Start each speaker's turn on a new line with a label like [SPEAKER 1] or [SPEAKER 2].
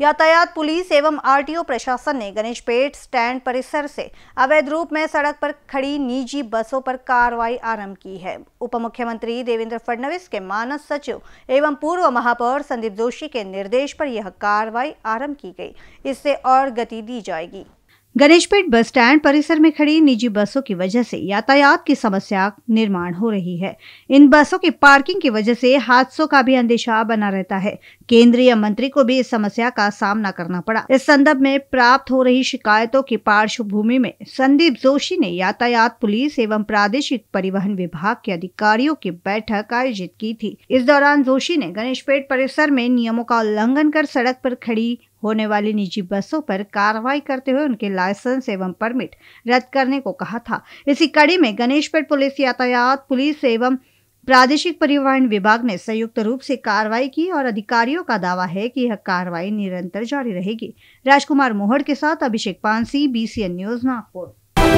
[SPEAKER 1] यातायात पुलिस एवं आरटीओ प्रशासन ने गणेश पेट स्टैंड परिसर से अवैध रूप में सड़क पर खड़ी निजी बसों पर कार्रवाई आरंभ की है उप मुख्यमंत्री देवेंद्र फडणवीस के मानस सचिव एवं पूर्व महापौर संदीप जोशी के निर्देश पर यह कार्रवाई आरंभ की गई इससे और गति दी जाएगी गणेशपेट बस स्टैंड परिसर में खड़ी निजी बसों की वजह से यातायात की समस्या निर्माण हो रही है इन बसों की पार्किंग की वजह से हादसों का भी अंदेशा बना रहता है केंद्रीय मंत्री को भी इस समस्या का सामना करना पड़ा इस संदर्भ में प्राप्त हो रही शिकायतों की पार्श्वभूमि में संदीप जोशी ने यातायात पुलिस एवं प्रादेशिक परिवहन विभाग के अधिकारियों की बैठक आयोजित की थी इस दौरान जोशी ने गणेश परिसर में नियमों का उल्लंघन कर सड़क पर खड़ी होने वाली निजी बसों पर कार्रवाई करते हुए उनके लाइसेंस एवं परमिट रद्द करने को कहा था इसी कड़ी में गणेशपेट पुलिस यातायात पुलिस एवं प्रादेशिक परिवहन विभाग ने संयुक्त रूप से कार्रवाई की और अधिकारियों का दावा है कि यह कार्रवाई निरंतर जारी रहेगी राजकुमार मोहड़ के साथ अभिषेक पानसी बीसीएन न्यूज नागपुर